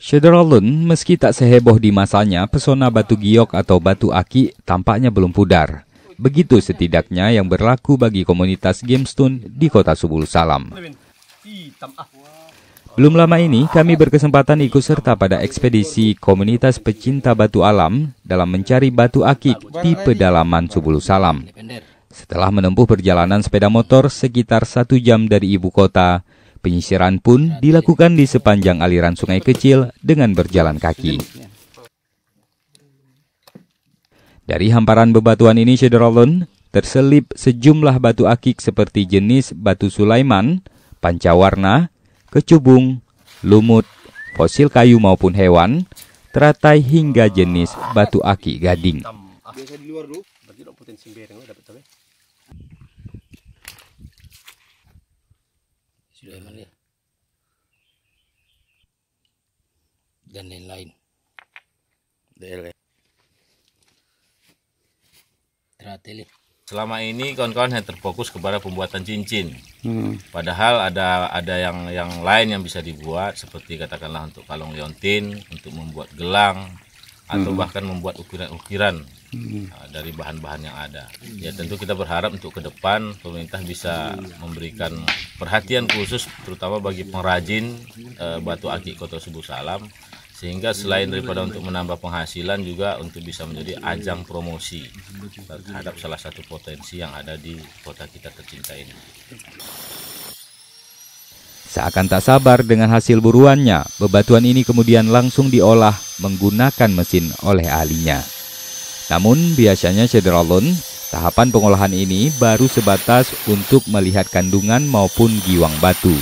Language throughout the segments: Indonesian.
Shederolun, meski tak seheboh di masanya, pesona batu giok atau batu aki tampaknya belum pudar. Begitu setidaknya yang berlaku bagi komunitas gamestone di kota Subul Salam. Belum lama ini, kami berkesempatan ikut serta pada ekspedisi komunitas pecinta batu alam dalam mencari batu akik di pedalaman Subul Salam. Setelah menempuh perjalanan sepeda motor sekitar satu jam dari ibu kota, penyisiran pun dilakukan di sepanjang aliran sungai kecil dengan berjalan kaki. Dari hamparan bebatuan ini, Shederolun, terselip sejumlah batu akik seperti jenis batu Sulaiman, pancawarna, kecubung, lumut, fosil kayu maupun hewan, teratai hingga jenis batu akik gading. Sudirman ya dan lain-lain DLR Terateli selama ini kawan-kawan yang terfokus kepada pembuatan cincin hmm. padahal ada ada yang yang lain yang bisa dibuat seperti katakanlah untuk kalung liontin untuk membuat gelang atau hmm. bahkan membuat ukiran-ukiran Hmm. Nah, dari bahan-bahan yang ada. Ya tentu kita berharap untuk ke depan pemerintah bisa memberikan perhatian khusus terutama bagi pengrajin eh, batu akik Kota Subuh Salam sehingga selain daripada untuk menambah penghasilan juga untuk bisa menjadi ajang promosi terhadap salah satu potensi yang ada di kota kita tercinta ini. Seakan tak sabar dengan hasil buruannya, bebatuan ini kemudian langsung diolah menggunakan mesin oleh ahlinya. Namun biasanya sederolun, tahapan pengolahan ini baru sebatas untuk melihat kandungan maupun giwang batu.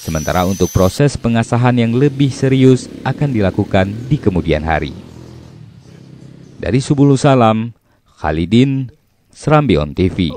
Sementara untuk proses pengasahan yang lebih serius akan dilakukan di kemudian hari. Dari Subulu Salam, Khalidin, Serambi On TV.